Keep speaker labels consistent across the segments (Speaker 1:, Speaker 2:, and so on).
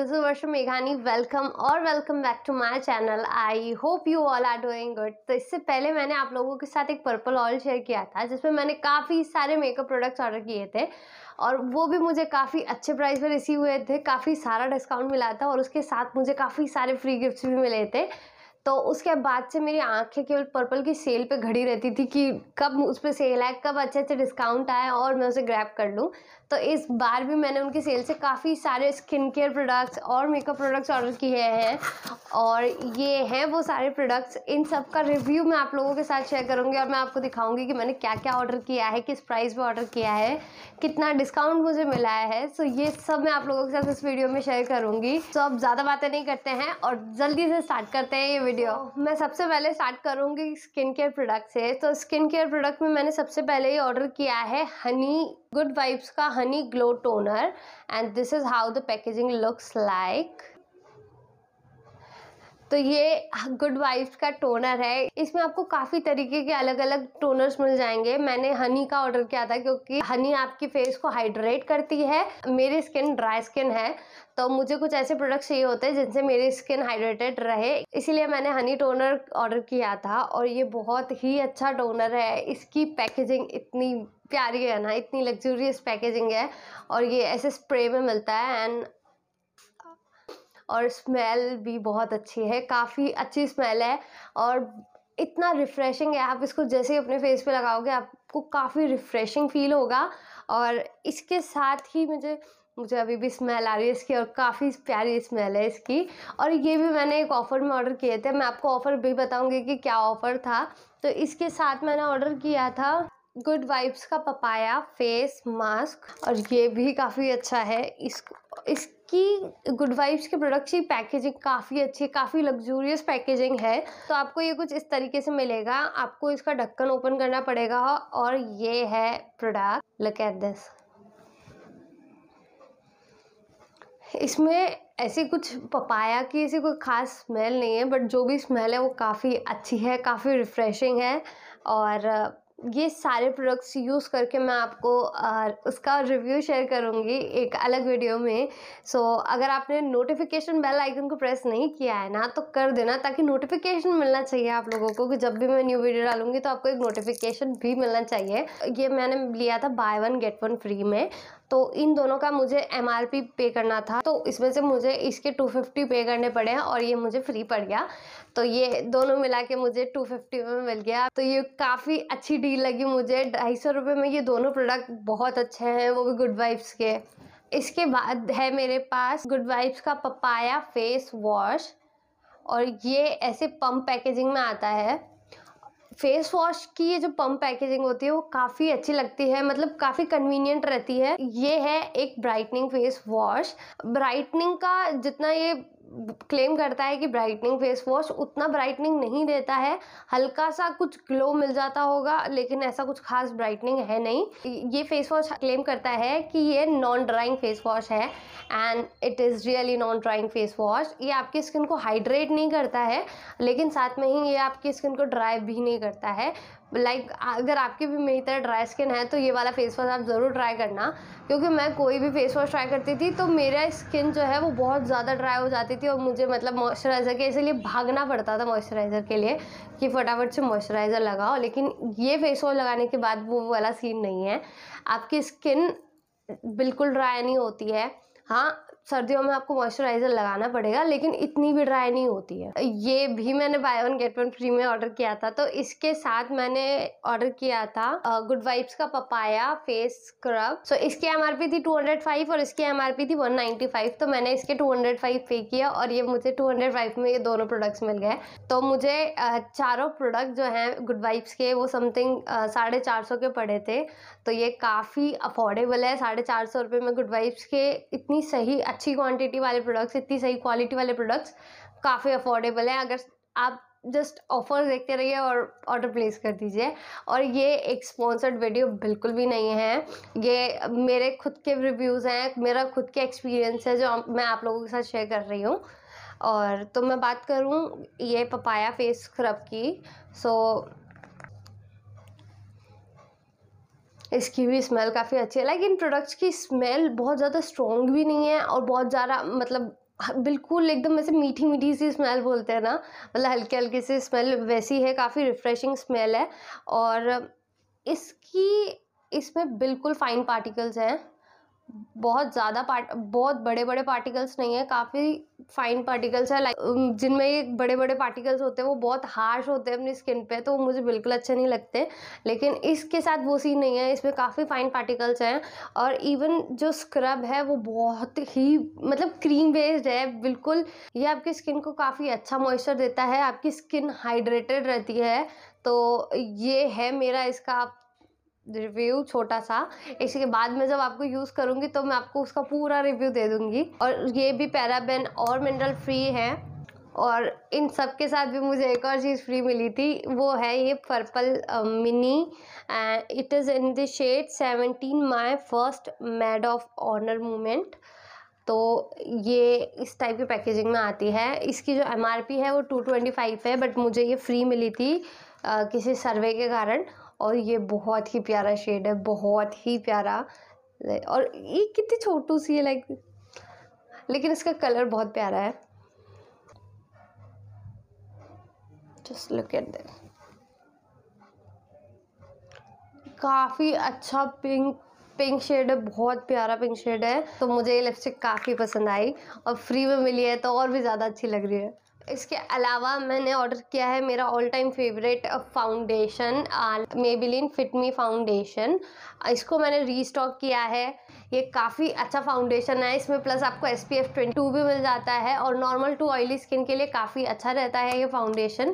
Speaker 1: this is Varsh मेघानी welcome और welcome back to my channel I hope you all are doing good तो इससे पहले मैंने आप लोगों के साथ एक पर्पल ऑयल शेयर किया था जिसमें मैंने काफ़ी सारे मेकअप प्रोडक्ट्स ऑर्डर किए थे और वो भी मुझे काफ़ी अच्छे प्राइस पर रिसीव हुए थे काफ़ी सारा डिस्काउंट मिला था और उसके साथ मुझे काफ़ी सारे फ्री गिफ्ट्स भी मिले थे तो उसके बाद से मेरी आंखें केवल पर्पल की सेल पे घड़ी रहती थी कि कब उस पर सेल आए कब अच्छे अच्छे डिस्काउंट आए और मैं उसे ग्रैब कर लूँ तो इस बार भी मैंने उनकी सेल से काफ़ी सारे स्किन केयर प्रोडक्ट्स और मेकअप प्रोडक्ट्स ऑर्डर किए हैं और ये हैं वो सारे प्रोडक्ट्स इन सब का रिव्यू मैं आप लोगों के साथ शेयर करूँगी और मैं आपको दिखाऊँगी कि मैंने क्या क्या ऑर्डर किया है किस प्राइस में ऑर्डर किया है कितना डिस्काउंट मुझे मिला है सो ये सब मैं आप लोगों के साथ इस वीडियो में शेयर करूँगी तो अब ज़्यादा बातें नहीं करते हैं और जल्दी से स्टार्ट करते हैं ये वीडियो मैं सबसे पहले स्टार्ट करूँगी स्किन केयर प्रोडक्ट से तो स्किन केयर प्रोडक्ट में मैंने सबसे पहले ही ऑर्डर किया है हनी गुड वाइब्स का honey glow toner and this is how the packaging looks like तो ये गुड वाइफ का टोनर है इसमें आपको काफ़ी तरीके के अलग अलग टोनर्स मिल जाएंगे मैंने हनी का ऑर्डर किया था क्योंकि हनी आपकी फेस को हाइड्रेट करती है मेरी स्किन ड्राई स्किन है तो मुझे कुछ ऐसे प्रोडक्ट्स चाहिए होते हैं जिनसे मेरी स्किन हाइड्रेटेड रहे इसीलिए मैंने हनी टोनर ऑर्डर किया था और ये बहुत ही अच्छा टोनर है इसकी पैकेजिंग इतनी प्यारी है ना इतनी लग्जूरियस पैकेजिंग है और ये ऐसे स्प्रे में मिलता है एंड और स्मेल भी बहुत अच्छी है काफ़ी अच्छी स्मेल है और इतना रिफ़्रेशिंग है आप इसको जैसे ही अपने फेस पे लगाओगे आपको काफ़ी रिफ़्रेशिंग फील होगा और इसके साथ ही मुझे मुझे अभी भी स्मेल आ रही है इसकी और काफ़ी प्यारी स्मेल है इसकी और ये भी मैंने एक ऑफ़र में ऑर्डर किए थे मैं आपको ऑफ़र भी बताऊंगी कि क्या ऑफ़र था तो इसके साथ मैंने ऑर्डर किया था गुड वाइब्स का पपाया फेस मास्क और ये भी काफ़ी अच्छा है इस इसकी गुड वाइब्स के प्रोडक्ट्स की पैकेजिंग काफ़ी अच्छी काफ़ी लग्जूरियस पैकेजिंग है तो आपको ये कुछ इस तरीके से मिलेगा आपको इसका ढक्कन ओपन करना पड़ेगा और ये है प्रोडक्ट लक एट दिस इसमें ऐसी कुछ पपाया की ऐसी कोई ख़ास स्मेल नहीं है बट जो भी स्मेल है वो काफ़ी अच्छी है काफ़ी रिफ़्रेशिंग है और ये सारे प्रोडक्ट्स यूज़ करके मैं आपको उसका रिव्यू शेयर करूँगी एक अलग वीडियो में सो so, अगर आपने नोटिफिकेशन बेल आइकन को प्रेस नहीं किया है ना तो कर देना ताकि नोटिफिकेशन मिलना चाहिए आप लोगों को कि जब भी मैं न्यू वीडियो डालूँगी तो आपको एक नोटिफिकेशन भी मिलना चाहिए ये मैंने लिया था buy one get one free में तो इन दोनों का मुझे एम पे करना था तो इसमें से मुझे इसके 250 पे करने पड़े हैं और ये मुझे फ्री पड़ गया तो ये दोनों मिला के मुझे 250 में मिल गया तो ये काफ़ी अच्छी डील लगी मुझे ढाई सौ में ये दोनों प्रोडक्ट बहुत अच्छे हैं वो भी गुड वाइब्स के इसके बाद है मेरे पास गुड वाइब्स का पपाया फेस वॉश और ये ऐसे पम्प पैकेजिंग में आता है फेस वॉश की ये जो पंप पैकेजिंग होती है वो काफ़ी अच्छी लगती है मतलब काफ़ी कन्वीनियंट रहती है ये है एक ब्राइटनिंग फेस वॉश ब्राइटनिंग का जितना ये क्लेम करता है कि ब्राइटनिंग फेस वॉश उतना ब्राइटनिंग नहीं देता है हल्का सा कुछ ग्लो मिल जाता होगा लेकिन ऐसा कुछ खास ब्राइटनिंग है नहीं ये फेस वॉश क्लेम करता है कि ये नॉन ड्राइंग फेस वॉश है and it is really non drying face wash ये आपकी स्किन को हाइड्रेट नहीं करता है लेकिन साथ में ही ये आपकी स्किन को ड्राई भी नहीं करता है लाइक अगर आपकी भी मेरी तरह ड्राई स्किन है तो ये वाला फेस वॉश आप ज़रूर ट्राई करना क्योंकि मैं कोई भी फेस वॉश ट्राई करती थी तो मेरा स्किन जो है वो बहुत ज़्यादा ड्राई हो जाती थी और मुझे मतलब मॉइस्चराइज़र के इसलिए भागना पड़ता था मॉइस्चराइज़र के लिए कि फटाफट से मॉइस्चराइज़र लगाओ लेकिन ये फेस वॉश लगाने के बाद वो वाला सीन नहीं है आपकी स्किन बिल्कुल ड्राई नहीं होती है हाँ सर्दियों में आपको मॉइस्चराइजर लगाना पड़ेगा लेकिन इतनी भी ड्राई नहीं होती है ये भी मैंने buy one get one free में ऑर्डर किया था तो इसके साथ मैंने ऑर्डर किया था गुड वाइब्स का पपाया फेस स्क्रब सो इसकी पी थी फाइव और इसकी पी थी फाइव तो मैंने इसके फाइव पे किया और ये मुझे फाइव में ये दोनों प्रोडक्ट्स मिल गए तो मुझे चारों प्रोडक्ट जो हैं गुड वाइब्स के वो समथिंग साढ़े चार सौ के पड़े थे तो ये काफ़ी अफोर्डेबल है साढ़े चार सौ रुपये में गुड वाइब्स के इतनी सही अच्छी क्वांटिटी वाले प्रोडक्ट्स इतनी सही क्वालिटी वाले प्रोडक्ट्स काफ़ी अफोर्डेबल हैं अगर आप जस्ट ऑफर देखते रहिए और ऑर्डर प्लेस कर दीजिए और ये एक स्पॉन्सर्ड वीडियो बिल्कुल भी नहीं है ये मेरे खुद के रिव्यूज़ हैं मेरा खुद के एक्सपीरियंस है जो मैं आप लोगों के साथ शेयर कर रही हूँ और तो मैं बात करूँ ये पपाया फेस स्क्रब की सो so, इसकी भी स्मेल काफ़ी अच्छी है लाइक इन प्रोडक्ट्स की स्मेल बहुत ज़्यादा स्ट्रॉन्ग भी नहीं है और बहुत ज़्यादा मतलब बिल्कुल एकदम ऐसे मीठी मीठी सी स्मेल बोलते हैं ना मतलब हल्की हल्की सी स्मेल वैसी है काफ़ी रिफ़्रेशिंग स्मेल है और इसकी इसमें बिल्कुल फाइन पार्टिकल्स हैं बहुत ज़्यादा पार्ट बहुत बड़े बड़े पार्टिकल्स नहीं है काफ़ी फाइन पार्टिकल्स है लाइक जिनमें ये बड़े बड़े पार्टिकल्स होते हैं वो बहुत हार्श होते हैं अपनी स्किन पे तो मुझे बिल्कुल अच्छे नहीं लगते लेकिन इसके साथ वो सीन नहीं है इसमें काफ़ी फाइन पार्टिकल्स हैं और इवन जो स्क्रब है वो बहुत ही मतलब क्रीम बेस्ड है बिल्कुल ये आपकी स्किन को काफ़ी अच्छा मॉइस्चर देता है आपकी स्किन हाइड्रेटेड रहती है तो ये है मेरा इसका आप रिव्यू छोटा सा इसके बाद में जब आपको यूज़ करूँगी तो मैं आपको उसका पूरा रिव्यू दे दूँगी और ये भी पैराबेन और मिनरल फ्री है और इन सब के साथ भी मुझे एक और चीज़ फ्री मिली थी वो है ये purple mini it is in the shade seventeen my first maid of honour moment तो ये इस टाइप की पैकेजिंग में आती है इसकी जो एम है वो टू ट्वेंटी फाइव है बट मुझे ये फ्री मिली थी आ, किसी सर्वे के कारण और ये बहुत ही प्यारा शेड है बहुत ही प्यारा और ये कितनी छोटू सी है लाइक लेकिन इसका कलर बहुत प्यारा है जस्ट लुक एट दिस काफ़ी अच्छा पिंक पिंक शेड है बहुत प्यारा पिंक शेड है तो मुझे ये लिपस्टिक काफ़ी पसंद आई और फ्री में मिली है तो और भी ज़्यादा अच्छी लग रही है इसके अलावा मैंने ऑर्डर किया है मेरा all time favourite foundation Maybelline Fit Me foundation इसको मैंने रीस्टॉक किया है ये काफ़ी अच्छा फाउंडेशन है इसमें प्लस आपको S P F twenty two भी मिल जाता है और नॉर्मल टू ऑयली स्किन के लिए काफ़ी अच्छा रहता है ये फाउंडेशन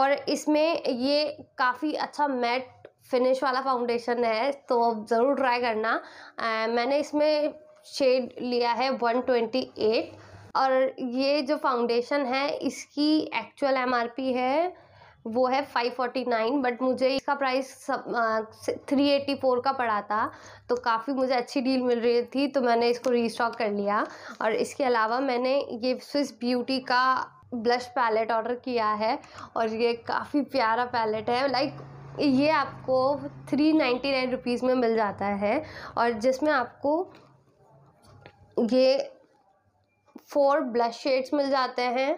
Speaker 1: और इसमें ये काफ़ी अच्छा मैट फिनिश वाला फाउंडेशन है तो ज़रूर ट्राई करना आ, uh, मैंने इसमें शेड लिया है 128 और ये जो फाउंडेशन है इसकी एक्चुअल एमआरपी है वो है 549 बट मुझे इसका प्राइस थ्री एटी फोर का पड़ा था तो काफ़ी मुझे अच्छी डील मिल रही थी तो मैंने इसको रीस्टॉक कर लिया और इसके अलावा मैंने ये स्विस ब्यूटी का ब्लश पैलेट ऑर्डर किया है और ये काफ़ी प्यारा पैलेट है लाइक ये आपको थ्री नाइन्टी नाइन रुपीज़ में मिल जाता है और जिसमें आपको ये फोर ब्लश शेड्स मिल जाते हैं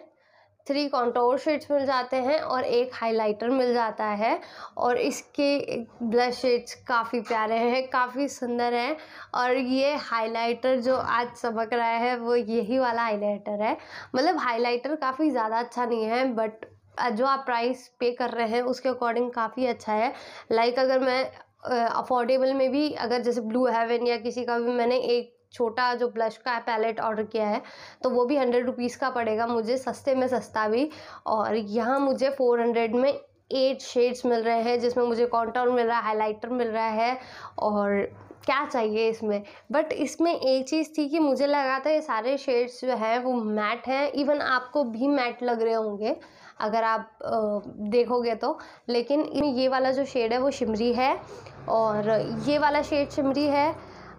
Speaker 1: थ्री कॉन्टोर शेड्स मिल जाते हैं और एक हाइलाइटर मिल जाता है और इसके ब्लश शेड्स काफ़ी प्यारे हैं काफ़ी सुंदर हैं और ये हाइलाइटर जो आज सबक रहा है वो यही वाला हाइलाइटर है मतलब हाइलाइटर काफ़ी ज़्यादा अच्छा नहीं है बट जो आप प्राइस पे कर रहे हैं उसके अकॉर्डिंग काफ़ी अच्छा है लाइक अगर मैं अफोर्डेबल में भी अगर जैसे ब्लू हेवन या किसी का भी मैंने एक छोटा जो ब्लश का पैलेट ऑर्डर किया है तो वो भी हंड्रेड रुपीज़ का पड़ेगा मुझे सस्ते में सस्ता भी और यहाँ मुझे फ़ोर हंड्रेड में एट शेड्स मिल रहे हैं जिसमें मुझे कॉन्टोर मिल रहा है हाईलाइटर मिल रहा है और क्या चाहिए इसमें बट इसमें एक चीज़ थी कि मुझे लगा था ये सारे शेड्स जो हैं वो मैट हैं इवन आपको भी मैट लग रहे होंगे अगर आप देखोगे तो लेकिन ये वाला जो शेड है वो शिमरी है और ये वाला शेड शिमरी है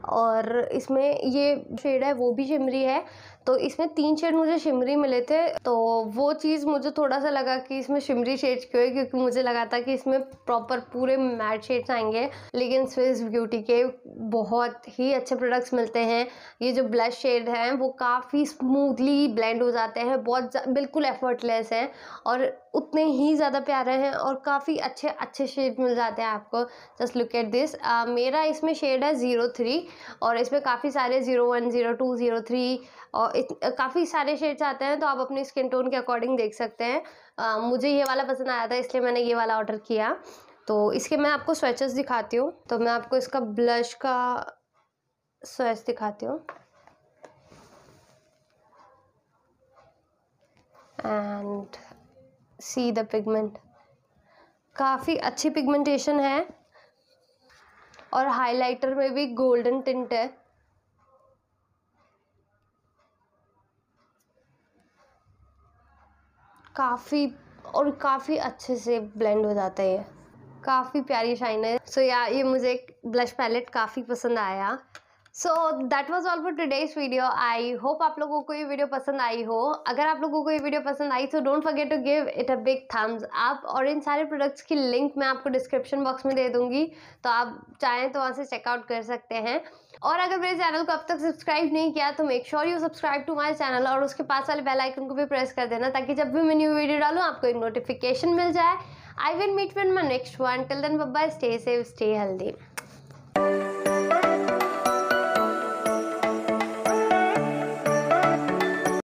Speaker 1: और इसमें ये शेड है वो भी शिमरी है तो इसमें तीन शेड मुझे शिमरी मिले थे तो वो चीज़ मुझे थोड़ा सा लगा कि इसमें शिमरी शेड्स क्यों है क्योंकि मुझे लगा था कि इसमें प्रॉपर पूरे मैट शेड्स आएंगे लेकिन स्विस ब्यूटी के बहुत ही अच्छे प्रोडक्ट्स मिलते हैं ये जो ब्लश शेड हैं वो काफ़ी स्मूथली ब्लेंड हो जाते हैं बहुत बिल्कुल एफर्टलेस हैं और उतने ही ज़्यादा प्यारे हैं और काफ़ी अच्छे अच्छे शेड मिल जाते हैं आपको जस्ट लुक एट दिस मेरा इसमें शेड है ज़ीरो थ्री और इसमें काफ़ी सारे zero one zero two zero three और काफ़ी सारे शेड्स आते हैं तो आप अपनी स्किन टोन के अकॉर्डिंग देख सकते हैं आ, मुझे ये वाला पसंद आया था इसलिए मैंने ये वाला ऑर्डर किया तो इसके मैं आपको स्वेचेस दिखाती हूँ तो मैं आपको इसका ब्लश का स्वेच दिखाती हूँ एंड सी द पिगमेंट काफ़ी अच्छी पिगमेंटेशन है और हाइलाइटर में भी गोल्डन टिंट है काफ़ी और काफ़ी अच्छे से ब्लेंड हो जाता है काफ़ी प्यारी शाइन है सो so, या yeah, ये मुझे ब्लश पैलेट काफ़ी पसंद आया so that was all for today's video I hope आप लोगों को ये वीडियो पसंद आई हो अगर आप लोगों को ये वीडियो पसंद आई तो don't forget to give it a big thumbs up और इन सारे प्रोडक्ट्स की लिंक मैं आपको डिस्क्रिप्शन बॉक्स में दे दूंगी तो आप चाहें तो वहाँ से चेकआउट कर सकते हैं और अगर मेरे चैनल को अब तक सब्सक्राइब नहीं किया तो make sure you subscribe to my channel और उसके पास वाले बेलाइकन को भी प्रेस कर देना ताकि जब भी मैं न्यू वीडियो डालूँ आपको एक नोटिफिकेशन मिल जाए I will meet in my next one till then बब्बा स्टे सेव स्टे हेल्दी